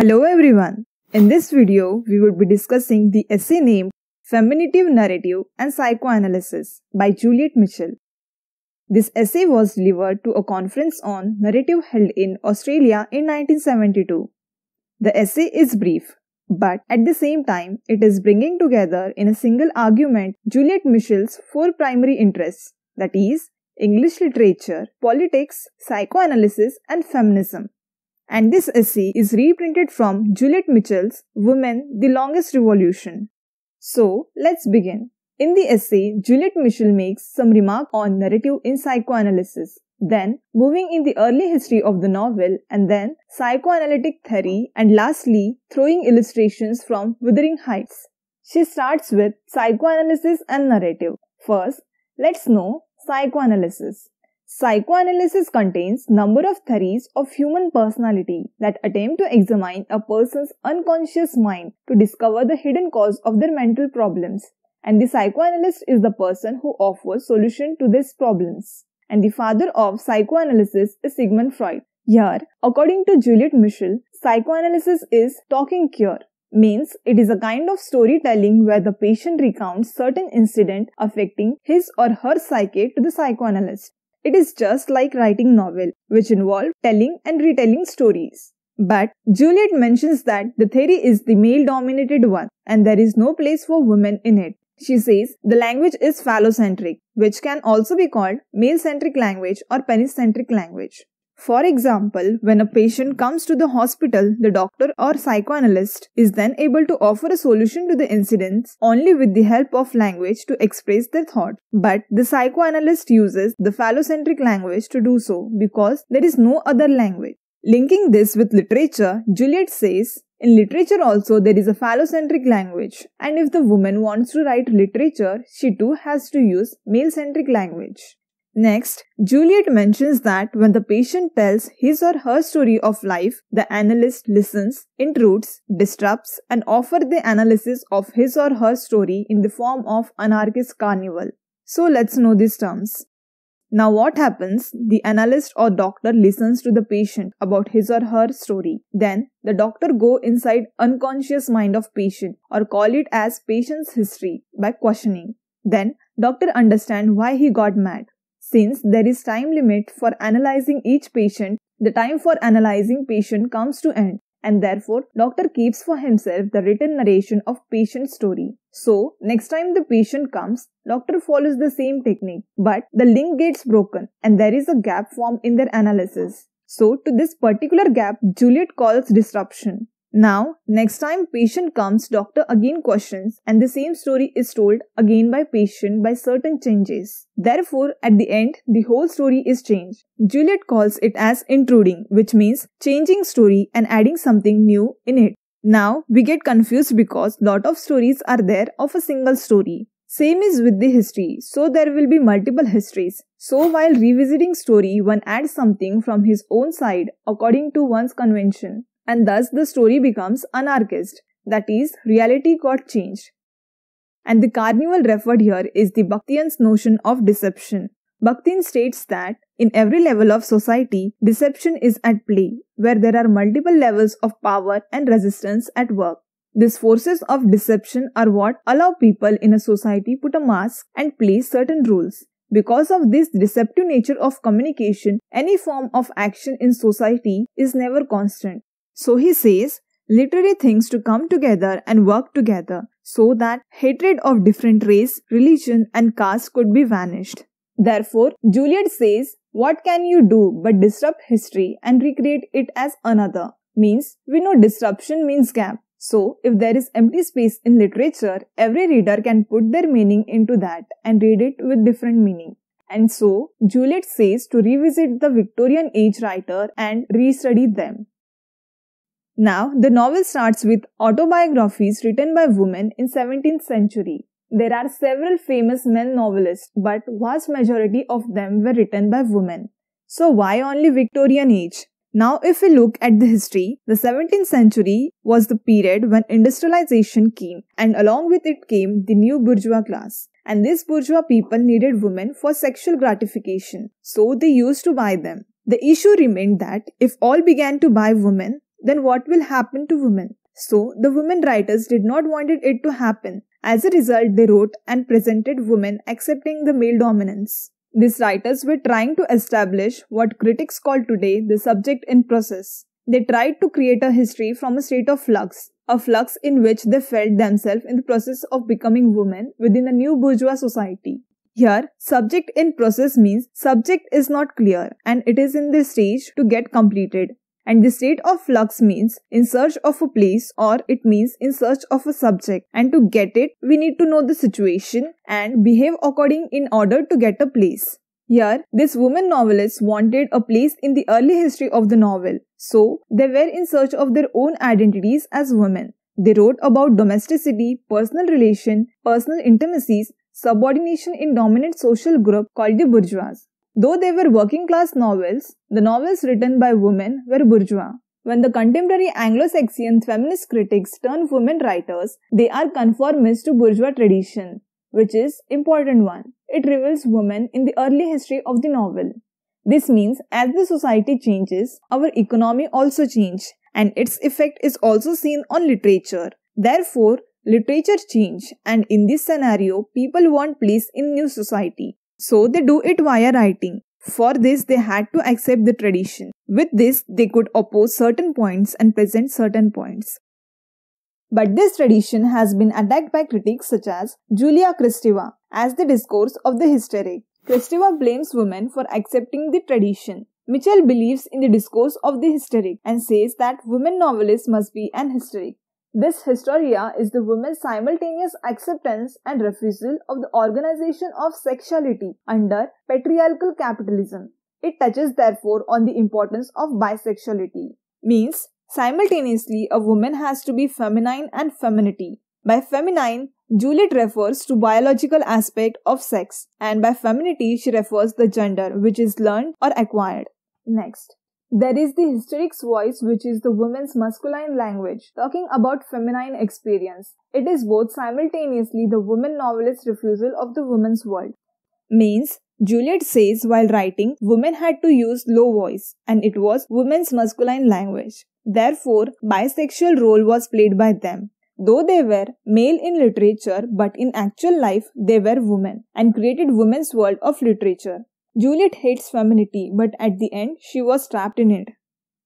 Hello everyone. In this video, we will be discussing the essay named Feminative Narrative and Psychoanalysis by Juliet Mitchell. This essay was delivered to a conference on narrative held in Australia in 1972. The essay is brief, but at the same time, it is bringing together in a single argument Juliet Mitchell's four primary interests that is, English literature, politics, psychoanalysis, and feminism and this essay is reprinted from Juliet Mitchell's Women, the Longest Revolution. So, let's begin. In the essay, Juliet Mitchell makes some remark on narrative in psychoanalysis, then moving in the early history of the novel, and then psychoanalytic theory, and lastly, throwing illustrations from Wuthering Heights. She starts with psychoanalysis and narrative. First, let's know psychoanalysis. Psychoanalysis contains number of theories of human personality that attempt to examine a person's unconscious mind to discover the hidden cause of their mental problems. And the psychoanalyst is the person who offers solution to these problems. And the father of psychoanalysis is Sigmund Freud. Here, according to Juliet Michel, psychoanalysis is talking cure means it is a kind of storytelling where the patient recounts certain incident affecting his or her psyche to the psychoanalyst. It is just like writing novel, which involve telling and retelling stories. But Juliet mentions that the theory is the male dominated one and there is no place for women in it. She says the language is phallocentric, which can also be called male centric language or penis centric language. For example, when a patient comes to the hospital, the doctor or psychoanalyst is then able to offer a solution to the incidents only with the help of language to express their thought. But the psychoanalyst uses the phallocentric language to do so because there is no other language. Linking this with literature, Juliet says, in literature also there is a phallocentric language and if the woman wants to write literature, she too has to use male-centric language. Next, Juliet mentions that when the patient tells his or her story of life, the analyst listens, intrudes, disrupts, and offers the analysis of his or her story in the form of anarchist carnival. So let's know these terms. Now, what happens? The analyst or doctor listens to the patient about his or her story. Then, the doctor go inside unconscious mind of patient or call it as patient's history by questioning. Then, doctor understand why he got mad, since there is time limit for analyzing each patient, the time for analyzing patient comes to end and therefore doctor keeps for himself the written narration of patient story. So next time the patient comes, doctor follows the same technique but the link gets broken and there is a gap formed in their analysis. So to this particular gap Juliet calls disruption. Now, next time patient comes, doctor again questions and the same story is told again by patient by certain changes. Therefore, at the end, the whole story is changed. Juliet calls it as intruding, which means changing story and adding something new in it. Now, we get confused because lot of stories are there of a single story. Same is with the history, so there will be multiple histories. So while revisiting story, one adds something from his own side according to one's convention and thus the story becomes anarchist, that is, reality got changed. And the carnival referred here is the Bakhtian's notion of deception. Bhaktin states that in every level of society, deception is at play, where there are multiple levels of power and resistance at work. These forces of deception are what allow people in a society put a mask and play certain roles. Because of this deceptive nature of communication, any form of action in society is never constant. So he says, literary things to come together and work together so that hatred of different race, religion, and caste could be vanished. Therefore, Juliet says, What can you do but disrupt history and recreate it as another? Means, we know disruption means gap. So, if there is empty space in literature, every reader can put their meaning into that and read it with different meaning. And so, Juliet says to revisit the Victorian age writer and restudy them. Now, the novel starts with autobiographies written by women in 17th century. There are several famous men novelists, but vast majority of them were written by women. So why only Victorian age? Now, if we look at the history, the 17th century was the period when industrialization came, and along with it came the new bourgeois class. And this bourgeois people needed women for sexual gratification, so they used to buy them. The issue remained that if all began to buy women, then what will happen to women? So, the women writers did not wanted it to happen. As a result, they wrote and presented women accepting the male dominance. These writers were trying to establish what critics call today the subject in process. They tried to create a history from a state of flux, a flux in which they felt themselves in the process of becoming women within a new bourgeois society. Here, subject in process means subject is not clear and it is in this stage to get completed and the state of flux means in search of a place or it means in search of a subject and to get it we need to know the situation and behave according in order to get a place. Here, this woman novelist wanted a place in the early history of the novel, so they were in search of their own identities as women. They wrote about domesticity, personal relation, personal intimacies, subordination in dominant social group called the bourgeois. Though they were working class novels, the novels written by women were bourgeois. When the contemporary Anglo-Saxon feminist critics turn women writers, they are conformists to bourgeois tradition, which is important one. It reveals women in the early history of the novel. This means as the society changes, our economy also change and its effect is also seen on literature. Therefore, literature change and in this scenario, people want place in new society. So they do it via writing. For this, they had to accept the tradition. With this, they could oppose certain points and present certain points. But this tradition has been attacked by critics such as Julia Kristeva as the discourse of the hysteric. Kristeva blames women for accepting the tradition. Mitchell believes in the discourse of the hysteric and says that women novelists must be an hysteric. This hysteria is the woman's simultaneous acceptance and refusal of the organization of sexuality under patriarchal capitalism. It touches therefore on the importance of bisexuality. Means simultaneously a woman has to be feminine and femininity. By feminine, Juliet refers to biological aspect of sex and by femininity she refers the gender which is learned or acquired. Next, there is the hysteric's voice, which is the woman's masculine language, talking about feminine experience. It is both simultaneously the woman novelist's refusal of the woman's world. Means, Juliet says while writing, women had to use low voice, and it was women's masculine language. Therefore, bisexual role was played by them. Though they were male in literature, but in actual life, they were women and created women's world of literature. Juliet hates femininity, but at the end, she was trapped in it.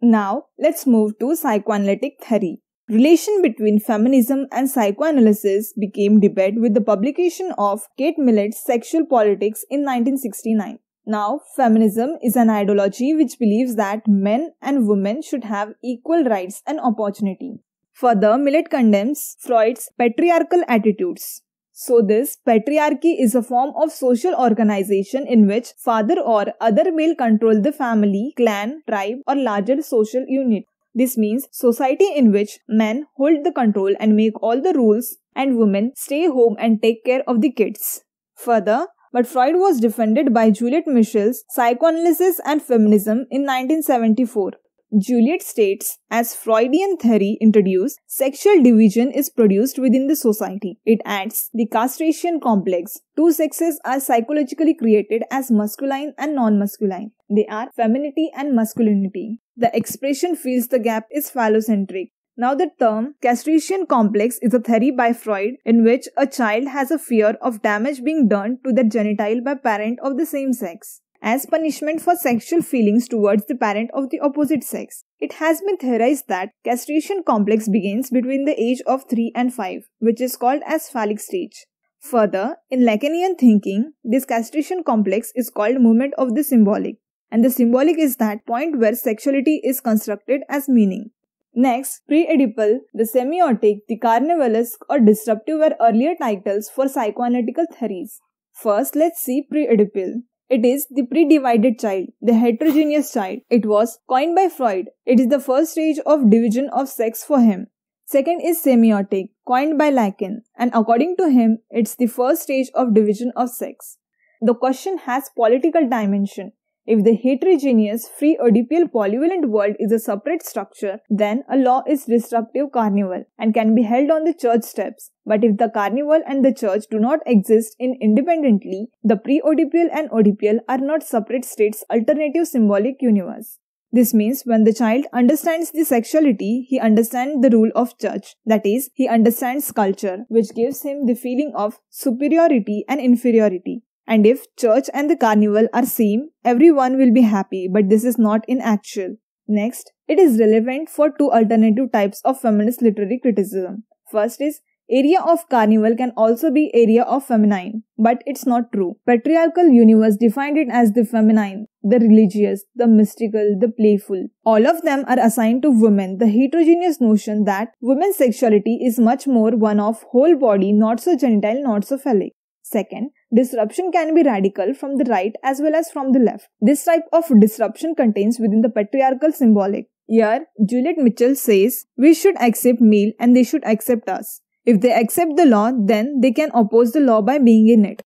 Now, let's move to psychoanalytic theory. Relation between feminism and psychoanalysis became debate with the publication of Kate Millett's Sexual Politics in 1969. Now, feminism is an ideology which believes that men and women should have equal rights and opportunity. Further, Millett condemns Freud's patriarchal attitudes. So, this patriarchy is a form of social organization in which father or other male control the family, clan, tribe, or larger social unit. This means society in which men hold the control and make all the rules, and women stay home and take care of the kids. Further, but Freud was defended by Juliet Michel's Psychoanalysis and Feminism in 1974. Juliet states, as Freudian theory introduced, sexual division is produced within the society. It adds the castration complex. Two sexes are psychologically created as masculine and non-masculine. They are femininity and masculinity. The expression fills the gap is phallocentric. Now, the term castration complex is a theory by Freud in which a child has a fear of damage being done to their genital by parent of the same sex as punishment for sexual feelings towards the parent of the opposite sex. It has been theorized that castration complex begins between the age of 3 and 5, which is called as phallic stage. Further, in Lacanian thinking, this castration complex is called movement of the symbolic, and the symbolic is that point where sexuality is constructed as meaning. Next, pre-Oedipal, the semiotic, the carnivalesque or disruptive were earlier titles for psychoanalytical theories. First, let's see pre-Oedipal. It is the pre-divided child, the heterogeneous child. It was coined by Freud. It is the first stage of division of sex for him. Second is semiotic, coined by Lacan, and according to him, it's the first stage of division of sex. The question has political dimension. If the heterogeneous free oedipal polyvalent world is a separate structure, then a law is disruptive carnival and can be held on the church steps. But if the carnival and the church do not exist in independently, the pre-oedipal and oedipal are not separate states alternative symbolic universe. This means when the child understands the sexuality, he understands the rule of church. That is, he understands culture, which gives him the feeling of superiority and inferiority. And if church and the carnival are same, everyone will be happy, but this is not in actual. Next, it is relevant for two alternative types of feminist literary criticism. First is area of carnival can also be area of feminine, but it's not true. Patriarchal universe defined it as the feminine, the religious, the mystical, the playful. All of them are assigned to women the heterogeneous notion that women's sexuality is much more one of whole body, not so genital, not so phallic. Second, Disruption can be radical from the right as well as from the left. This type of disruption contains within the patriarchal symbolic. Here, Juliet Mitchell says, We should accept male and they should accept us. If they accept the law, then they can oppose the law by being in it.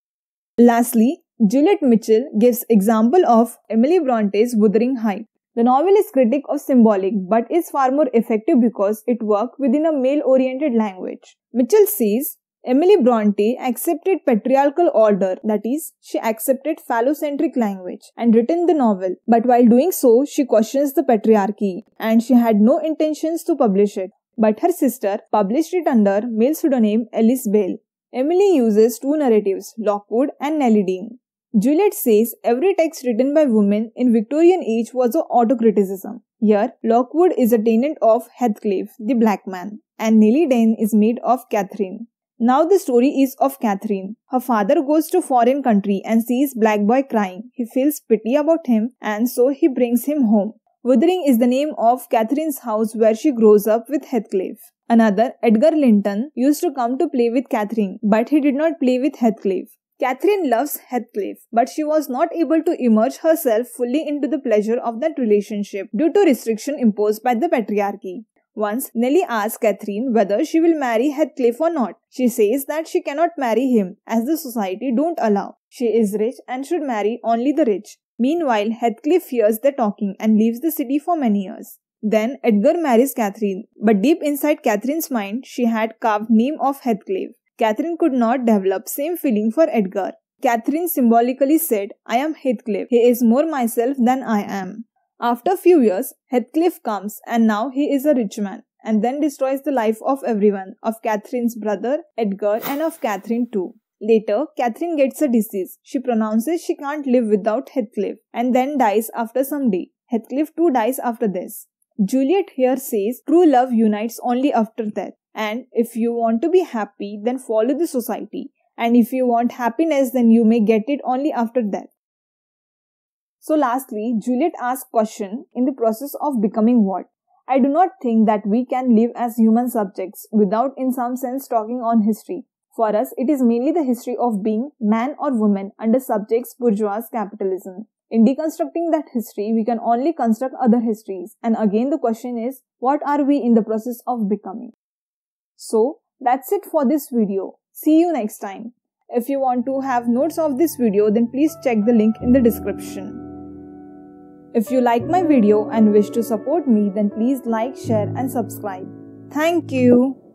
Lastly, Juliet Mitchell gives example of Emily Bronte's Wuthering Heights. The novel is critic of symbolic but is far more effective because it work within a male-oriented language. Mitchell says, Emily Bronte accepted patriarchal order, that is, she accepted phallocentric language and written the novel, but while doing so, she questions the patriarchy and she had no intentions to publish it. But her sister published it under male pseudonym Alice Bell. Emily uses two narratives, Lockwood and Nellie Dean. Juliet says every text written by women in Victorian age was an autocriticism. Here, Lockwood is a tenant of Heathcliff, the black man, and Nellie Dean is maid of Catherine. Now the story is of Catherine. Her father goes to foreign country and sees black boy crying. He feels pity about him and so he brings him home. Wuthering is the name of Catherine's house where she grows up with Heathcliff. Another, Edgar Linton, used to come to play with Catherine, but he did not play with Heathcliff. Catherine loves Heathcliff, but she was not able to immerse herself fully into the pleasure of that relationship due to restriction imposed by the patriarchy. Once, Nellie asks Catherine whether she will marry Heathcliff or not. She says that she cannot marry him as the society don't allow. She is rich and should marry only the rich. Meanwhile, Heathcliff hears the talking and leaves the city for many years. Then Edgar marries Catherine, but deep inside Catherine's mind, she had carved name of Heathcliff. Catherine could not develop same feeling for Edgar. Catherine symbolically said, I am Heathcliff. He is more myself than I am. After few years, Heathcliff comes and now he is a rich man and then destroys the life of everyone, of Catherine's brother, Edgar and of Catherine too. Later, Catherine gets a disease. She pronounces she can't live without Heathcliff and then dies after some day. Heathcliff too dies after this. Juliet here says true love unites only after death. And if you want to be happy, then follow the society. And if you want happiness, then you may get it only after death. So lastly, Juliet asks question in the process of becoming what? I do not think that we can live as human subjects without in some sense talking on history. For us, it is mainly the history of being man or woman under subjects bourgeois capitalism. In deconstructing that history, we can only construct other histories. And again, the question is, what are we in the process of becoming? So, that's it for this video. See you next time. If you want to have notes of this video, then please check the link in the description. If you like my video and wish to support me, then please like, share and subscribe. Thank you.